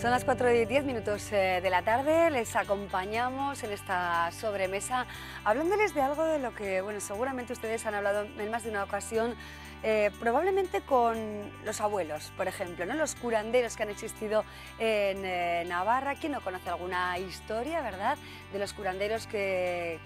Son las 4 y 10 minutos eh, de la tarde, les acompañamos en esta sobremesa hablándoles de algo de lo que, bueno, seguramente ustedes han hablado en más de una ocasión, eh, probablemente con los abuelos, por ejemplo, ¿no? los curanderos que han existido en eh, Navarra. ¿Quién no conoce alguna historia, verdad, de los curanderos que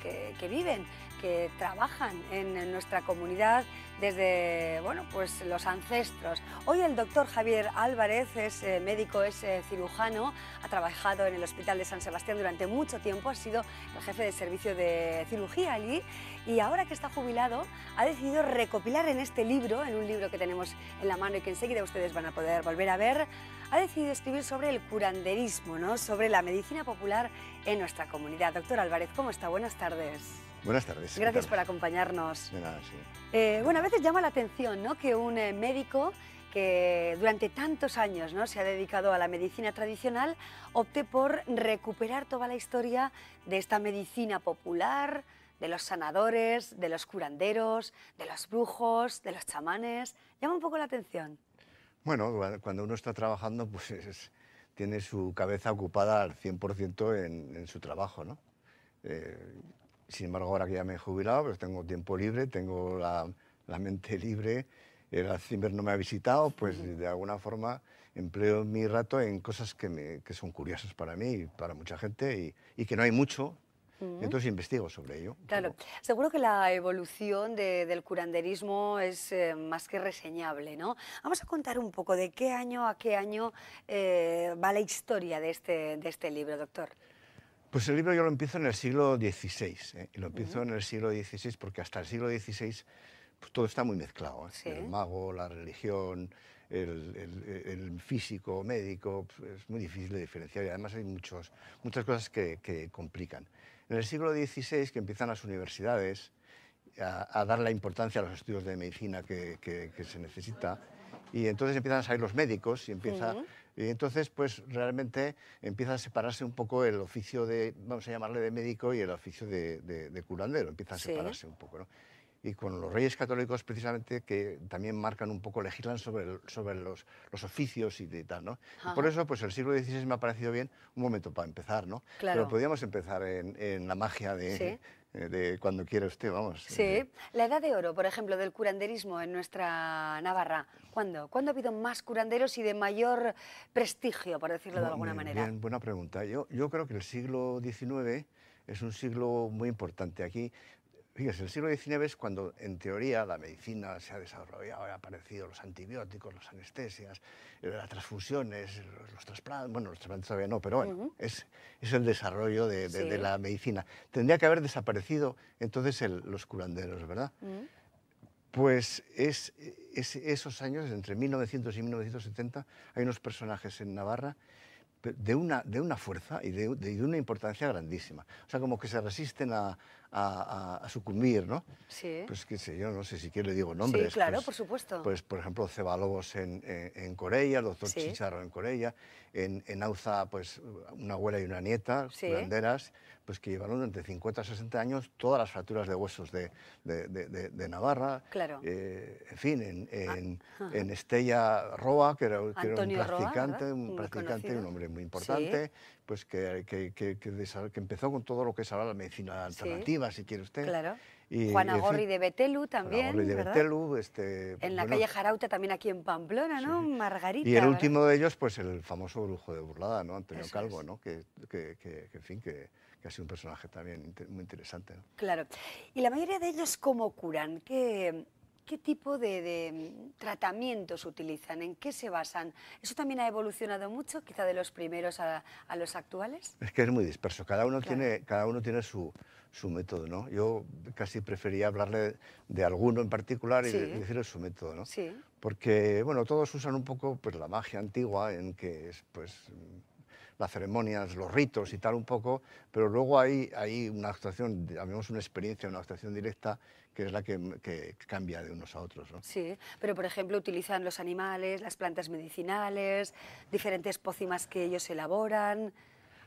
viven que trabajan en nuestra comunidad desde bueno, pues los ancestros. Hoy el doctor Javier Álvarez es eh, médico, es eh, cirujano, ha trabajado en el Hospital de San Sebastián durante mucho tiempo, ha sido el jefe de servicio de cirugía allí y ahora que está jubilado ha decidido recopilar en este libro, en un libro que tenemos en la mano y que enseguida ustedes van a poder volver a ver, ha decidido escribir sobre el curanderismo, ¿no? sobre la medicina popular en nuestra comunidad. Doctor Álvarez, ¿cómo está? Buenas tardes. Buenas tardes. Gracias por acompañarnos. De nada, sí. Eh, bueno, a veces llama la atención ¿no? que un eh, médico que durante tantos años ¿no? se ha dedicado a la medicina tradicional opte por recuperar toda la historia de esta medicina popular, de los sanadores, de los curanderos, de los brujos, de los chamanes. Llama un poco la atención. Bueno, cuando uno está trabajando, pues tiene su cabeza ocupada al 100% en, su trabajo, ¿no? Eh, sin embargo, ahora que ya me he jubilado, pues tengo tiempo libre, tengo la, mente libre, el ciber no me ha visitado, pues de alguna forma empleo mi rato en cosas que, son curiosas para mí y para mucha gente y, que no hay mucho, entonces investigo sobre ello. Claro, seguro que la evolución del curanderismo es eh, más que reseñable, ¿no? Vamos a contar un poco de qué año a qué año eh, va la historia de este, de este libro, doctor. Pues el libro yo lo empiezo en el siglo XVI, ¿eh? y lo empiezo en el siglo XVI porque hasta el siglo XVI pues, todo está muy mezclado. ¿eh? El mago, la religión, el, físico, médico, pues, es muy difícil de diferenciar y además hay muchos, muchas cosas que, complican. En el siglo XVI, que empiezan las universidades a, dar la importancia a los estudios de medicina que, se necesita, y entonces empiezan a salir los médicos y empieza y entonces, pues realmente empieza a separarse un poco el oficio de, vamos a llamarle de médico y el oficio de, curandero, empieza a separarse un poco. ¿no? y con los reyes católicos precisamente que también marcan un poco, legislan sobre, sobre los, oficios y de tal, ¿no? por eso, pues el siglo XVI me ha parecido bien un momento para empezar, ¿no? Claro. Pero podríamos empezar en, la magia de... Eh, de cuando quiera usted, vamos. Sí, la edad de oro, por ejemplo, del curanderismo en nuestra Navarra, ¿cuándo? ¿Cuándo ha habido más curanderos y de mayor prestigio, por decirlo de alguna manera? Bien, buena pregunta. Yo, yo creo que el siglo XIX es un siglo muy importante. Aquí Fíjese, el siglo XIX es cuando, en teoría, la medicina se ha desarrollado, han aparecido los antibióticos, las anestesias, eh, las transfusiones, los, trasplantes, bueno, los trasplantes todavía no, pero bueno, es, el desarrollo de, la medicina. Tendría que haber desaparecido entonces los curanderos, ¿verdad? Pues es, esos años, entre 1900 y 1970, hay unos personajes en Navarra de una, de una fuerza y de, una importancia grandísima. O sea, como que se resisten a, a, sucumbir, ¿no? Sí. Pues qué sé yo, no sé si quiere le digo nombres. Sí, claro, pues, por supuesto. Pues, por ejemplo, Cebalobos en, en, ...el doctor Chicharro en Corella, en, Auza, pues una abuela y una nieta, sí pues que llevaron durante 50 a 60 años todas las fracturas de huesos de, Navarra. Claro. Eh, en fin, ah, ah. en, Estella Roa, que era, un practicante, un, practicante un hombre muy importante, pues que, que, que, empezó con todo lo que es ahora la medicina alternativa, si quiere usted. Claro. Y, Juana de Betelu también. de Betelu, este, en la calle Jarauta también aquí en Pamplona, ¿no? Margarita. Y el último de ellos, pues el famoso brujo de burlada, ¿no? Antonio Calvo, ¿no? Que, que, que, en fin, que, que ha sido un personaje también muy interesante. Claro. ¿Y la mayoría de ellos cómo curan? ¿Qué, qué tipo de, tratamientos utilizan? ¿En qué se basan? ¿Eso también ha evolucionado mucho, quizá de los primeros a, los actuales? Es que es muy disperso. Cada uno tiene, cada uno tiene su, su método, ¿no? Yo casi prefería hablarle de alguno en particular y decirle su método, ¿no? Sí. Porque, bueno, todos usan un poco pues, la magia antigua en que es, pues las ceremonias, los ritos y tal un poco, pero luego hay, hay una actuación, de una experiencia, una actuación directa que es la que, cambia de unos a otros. ¿no? Sí, pero por ejemplo utilizan los animales, las plantas medicinales, diferentes pócimas que ellos elaboran.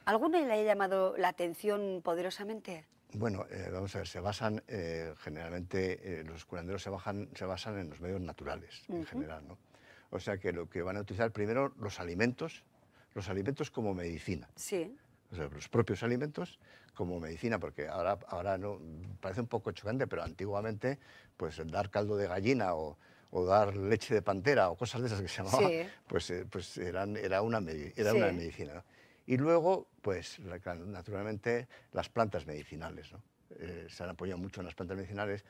¿Alguna le ha llamado la atención poderosamente? Bueno, eh, vamos a ver, se basan, eh, generalmente eh, los curanderos se, bajan, se basan en los medios naturales, en general, ¿no? O sea que lo que van a utilizar primero los alimentos, los alimentos como medicina. Sí. los propios alimentos como medicina, porque ahora, ahora no, parece un poco chocante, pero antiguamente pues dar caldo de gallina o, dar leche de pantera o cosas de esas que se llamaba, pues, eh, pues eran, era, una, una medicina. Y luego, pues naturalmente, las plantas medicinales. Eh, se han apoyado mucho en las plantas medicinales.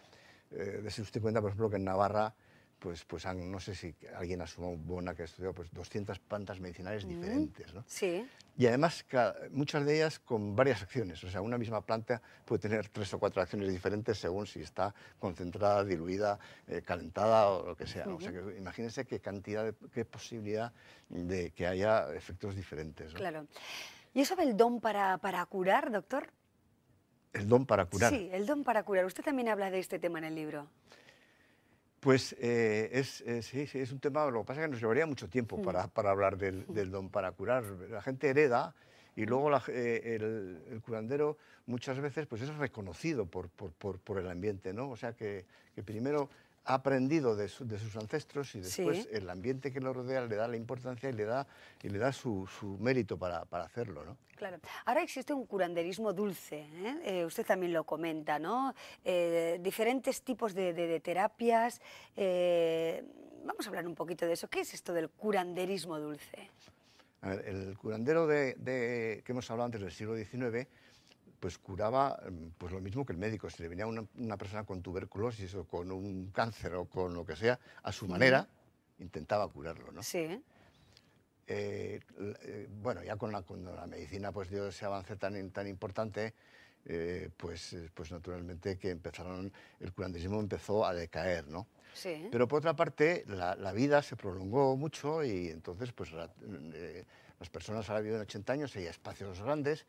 Eh, usted cuenta, por ejemplo, que en Navarra pues, pues no sé si alguien asumió Bona que ha estudiado, pues 200 plantas medicinales mm, diferentes. ¿no? Sí. Y además, muchas de ellas con varias acciones. O sea, una misma planta puede tener tres o cuatro acciones diferentes según si está concentrada, diluida, eh, calentada o lo que sea. O sea, imagínense qué cantidad, qué posibilidad de que haya efectos diferentes. ¿no? Claro. ¿Y eso del don para, para curar, doctor? El don para curar. Sí, el don para curar. Usted también habla de este tema en el libro. Pues eh, es, eh, sí, es, un tema, lo que pasa es que nos llevaría mucho tiempo mm. para, hablar mm. del, don para curar. La gente hereda y mm. luego eh, el, curandero muchas veces pues es reconocido por, el ambiente, ¿no? O sea que, que primero ha aprendido de, sus ancestros y después el ambiente que lo rodea le da la importancia y le da, y le da su, mérito para, hacerlo. Claro. Ahora existe un curanderismo dulce, ¿eh? Eh, usted también lo comenta, ¿no? Eh, diferentes tipos de, terapias. vamos a hablar un poquito de eso. ¿Qué es esto del curanderismo dulce? el curandero de, que hemos hablado antes del siglo XIX pues curaba mm, pues lo mismo que el médico. Si le venía una, una, persona con tuberculosis o con un cáncer o con lo que sea, a su manera, intentaba curarlo, ¿no? Sí. Eh, eh, bueno, ya con la, la, medicina pues dio ese avance tan, tan importante, eh, pues, pues naturalmente que empezaron, el curandismo empezó a decaer, ¿no? Sí. Pero por otra parte, la, vida se prolongó mucho y entonces pues las personas ahora viven 80 años y hay espacios grandes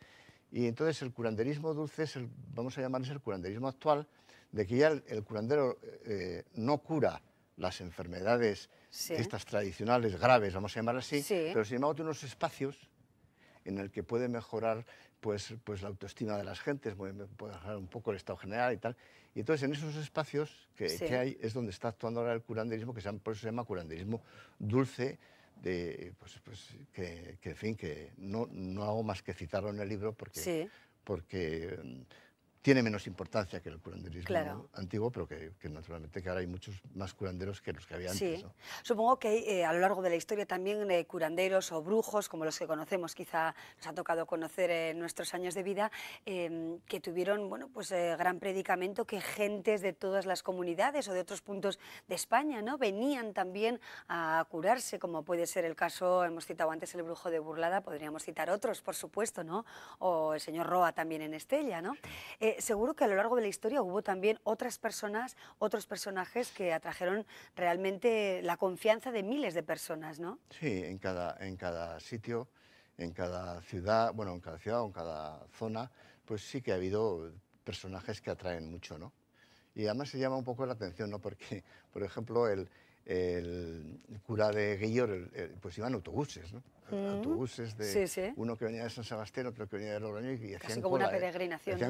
y entonces el curanderismo dulce es el, vamos a llamarse el curanderismo actual, de que ya el, curandero eh, eh, no cura las enfermedades estas tradicionales graves, vamos a llamar así, pero sin embargo tiene unos espacios en el que puede mejorar pues, pues la autoestima de las gentes, puede mejorar un poco el estado general y tal. Y entonces en esos espacios que, que hay es donde está actuando ahora el curanderismo, que por eso se llama curanderismo dulce, de, pues, pues, que, que, en fin, que no, no hago más que citarlo en el libro porque, porque tiene menos importancia que el curanderismo antiguo, pero que, naturalmente que ahora hay muchos más curanderos que los que había antes. Supongo que eh, a lo largo de la historia también eh, curanderos o brujos, como los que conocemos, quizá nos ha tocado conocer en nuestros años de vida, em, que tuvieron bueno, pues, eh, gran predicamento, que gentes de todas las comunidades o de otros puntos de España ¿no? venían también a curarse, como puede ser el caso, hemos citado antes el brujo de Burlada, podríamos citar otros, por supuesto, ¿no? o el señor Roa también en Estella. ¿no? Eh, seguro que a lo largo de la historia hubo también otras personas, otros personajes que atrajeron realmente la confianza de miles de personas, ¿no? Sí, en cada, en cada sitio, en cada ciudad, bueno, en cada ciudad o en cada zona, pues sí que ha habido personajes que atraen mucho, ¿no? Y además se llama un poco la atención, ¿no? Porque, por ejemplo, el, el, cura de Guillor, el, pues iban autobuses, ¿no? Mm. Autobuses de uno que venía de San Sebastián, otro que venía de Logroño y eh, hacían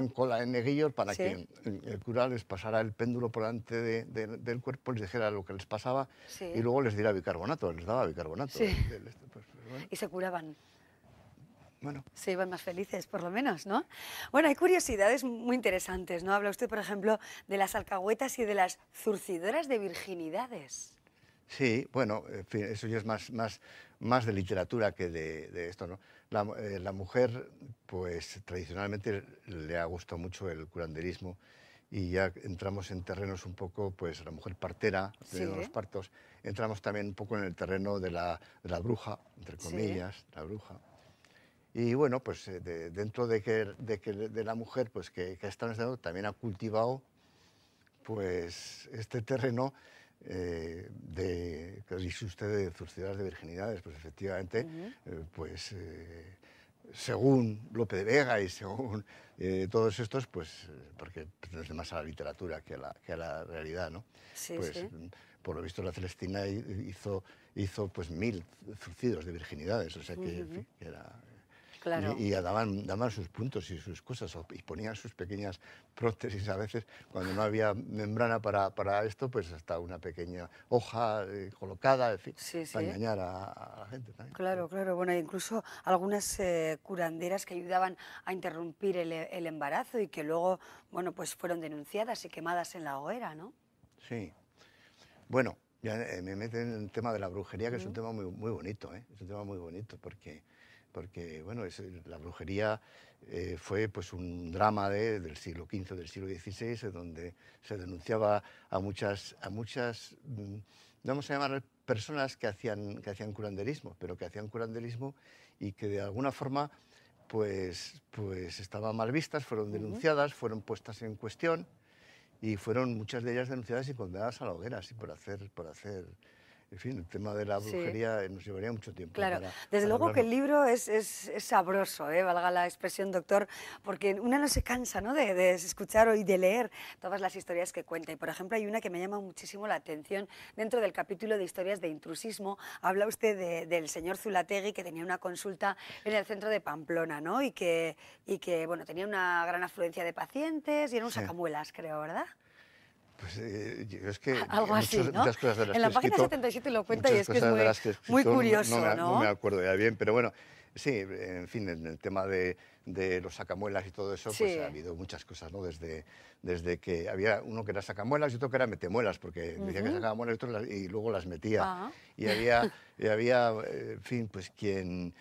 cola, en Guillor para que el, cura les pasara el péndulo por delante del cuerpo, les dijera lo que les pasaba y luego les diera bicarbonato, les daba bicarbonato. Este, pues, y se curaban. Bueno. Se iban más felices, por lo menos, ¿no? Bueno, hay curiosidades muy interesantes, ¿no? Habla usted, por ejemplo, de las alcahuetas y de las zurcidoras de virginidades. Sí, bueno, eso ya es más, más, más de literatura que de, esto, ¿no? Eh, la, mujer, pues tradicionalmente le ha gustado mucho el curanderismo y ya entramos en terrenos un poco, pues la mujer partera, de los partos, entramos también un poco en el terreno de la, bruja, entre comillas, la bruja. Y bueno, pues eh, dentro de que, de que de la mujer pues, que, que ha estado también ha cultivado pues, este terreno eh, de, que dice usted de sociedades de virginidades, pues efectivamente, eh, pues eh, según Lope de Vega y según eh, todos estos, pues porque pertenece más a la literatura que a la, la realidad, ¿no? pues, Por lo visto la Celestina hizo, hizo pues mil zurcidos de virginidades, o sea que, que era, y, daban, sus puntos y sus cosas, y ponían sus pequeñas prótesis a veces, cuando no había membrana para, esto, pues hasta una pequeña hoja eh, colocada, en para engañar a, la gente. También. Claro, claro, bueno, incluso algunas eh, curanderas que ayudaban a interrumpir el, embarazo y que luego, bueno, pues fueron denunciadas y quemadas en la hoguera, ¿no? Sí. Bueno, ya eh, me meten en el tema de la brujería, que es un tema muy, muy bonito, ¿eh? Es un tema muy bonito porque porque bueno, la brujería eh, fue pues, un drama de, del siglo XV, del siglo XVI, donde se denunciaba a muchas, a muchas mm, vamos a llamar personas que hacían, que hacían curanderismo, pero que hacían curanderismo y que de alguna forma pues, pues estaban mal vistas, fueron denunciadas, fueron puestas en cuestión y fueron muchas de ellas denunciadas y condenadas a la hoguera, así por hacer, por hacer en fin, el tema de la brujería eh, nos llevaría mucho tiempo. Claro, desde luego que el libro es, sabroso, eh, valga la expresión, doctor, porque una no se cansa ¿no? De, escuchar y de leer todas las historias que cuenta. Y, por ejemplo, hay una que me llama muchísimo la atención. Dentro del capítulo de historias de intrusismo, habla usted del señor Zulategui, que tenía una consulta en el centro de Pamplona, ¿no? Y que, y que bueno, tenía una gran afluencia de pacientes y era un sacamuelas, creo, ¿verdad? Pues eh, es que... Algo así, muchas, cosas de en la página 77 lo cuenta y es que es muy, curioso, no, no, me acuerdo ya bien, pero bueno, sí, en fin, en el tema de, de los sacamuelas y todo eso, pues ha habido muchas cosas, ¿no? Desde, desde que había uno que era sacamuelas y otro que era metemuelas, porque decía que sacaba muelas y, luego las metía. Ah. Y había, y había, eh, en fin, pues quien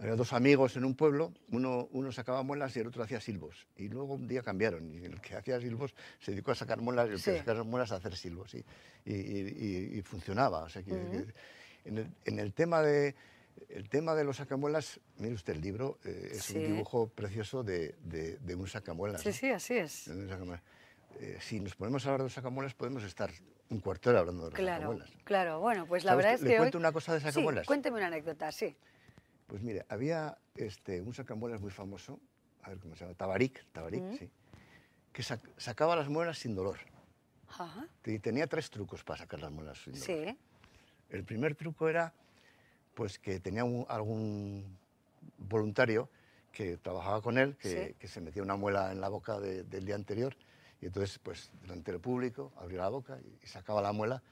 había dos amigos en un pueblo, uno, uno, sacaba muelas y el otro hacía silbos. Y luego un día cambiaron y el que hacía silbos se dedicó a sacar muelas y el que sacaba muelas a hacer silbos. Y, y, funcionaba. O sea, que, en, el, en, el, tema de... El tema de los sacamuelas, mire usted el libro, eh, es un dibujo precioso de, de, un sacamuelas. Sí, sí, así es. Eh, si nos ponemos a hablar de los sacamuelas, podemos estar un cuarto de hablando de los claro, sacamuelas. Claro, bueno, pues la verdad es que. ¿Le cuento una cosa de sacamuelas? Sí, cuénteme una anécdota, sí. Pues mire, había este, un sacamuelas muy famoso, a ver cómo se llama, Tabarik, mm. sí, que sacaba las muelas sin dolor. Ajá. Y tenía tres trucos para sacar las muelas sin dolor. Sí. El primer truco era pues, que tenía algún voluntario que trabajaba con él, que, se metía una muela en la boca del día anterior, y entonces, pues, delante del público, abría la boca y sacaba la muela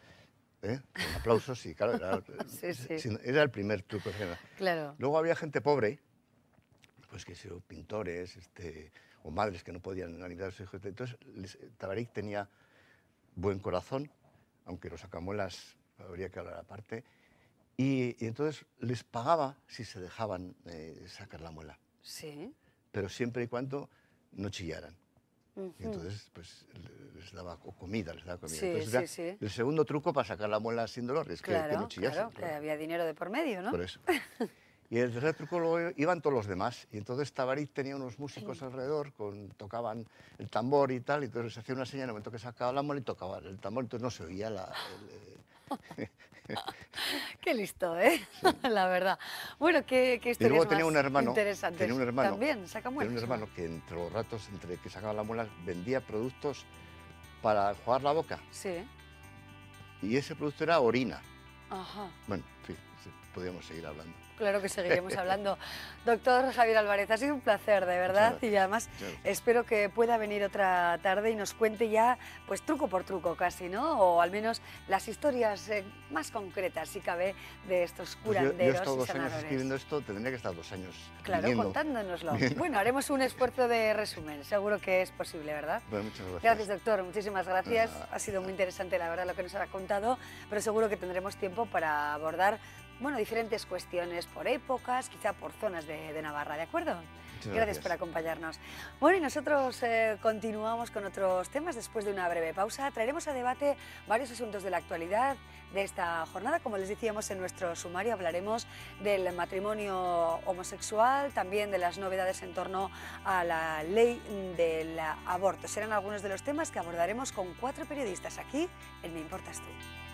¿eh? Con aplausos, sí, claro, era, era el primer truco. Claro. Luego había gente pobre, pues que eran pintores este, o madres que no podían alimentar a sus hijos. Entonces, tenía buen corazón, aunque los acamuelas habría que hablar aparte, y, y entonces les pagaba si se dejaban eh, sacar la muela. Sí. Pero siempre y cuando no chillaran. Y entonces, pues, les daba comida, les daba comida. Sí, sí, sí. El segundo truco para sacar la muela sin dolor es claro, que, Claro, claro, había dinero de por medio, ¿no? Por eso. Y el tercer truco lo iban todos los demás. Y entonces Tabarit tenía unos músicos alrededor, con, tocaban el tambor y tal, y entonces se hacía una señal en el momento que sacaba la muela y tocaba el tambor, entonces no se oía la, eh, qué listo, ¿eh? La verdad. Bueno, qué, qué historia. tenía un hermano, Tenía un hermano, Tenía un hermano que entre los ratos, entre que sacaba la muela vendía productos para jugar la boca. Sí. Y ese producto era orina. Ajá. Bueno, sí, podíamos seguir hablando. Claro que seguiremos hablando. Doctor Javier Álvarez, ha sido un placer, de verdad, y además espero que pueda venir otra tarde y nos cuente ya, pues truco por truco casi, ¿no? O al menos las historias eh, más concretas, si cabe, de estos curanderos pues yo, yo he estado dos años escribiendo esto, tendría que estar dos años Claro, contándonoslo. Bueno, haremos un esfuerzo de resumen, seguro que es posible, ¿verdad? Pues muchas gracias. Gracias, doctor, muchísimas gracias. ha sido muy interesante, la verdad, lo que nos ha contado, pero seguro que tendremos tiempo para abordar bueno, diferentes cuestiones por épocas, quizá por zonas de, Navarra, ¿de acuerdo? gracias. por acompañarnos. Bueno, y nosotros eh, continuamos con otros temas después de una breve pausa. Traeremos a debate varios asuntos de la actualidad de esta jornada. Como les decíamos en nuestro sumario, hablaremos del matrimonio homosexual, también de las novedades en torno a la ley del aborto. Serán algunos de los temas que abordaremos con cuatro periodistas aquí en Me Importas Tú.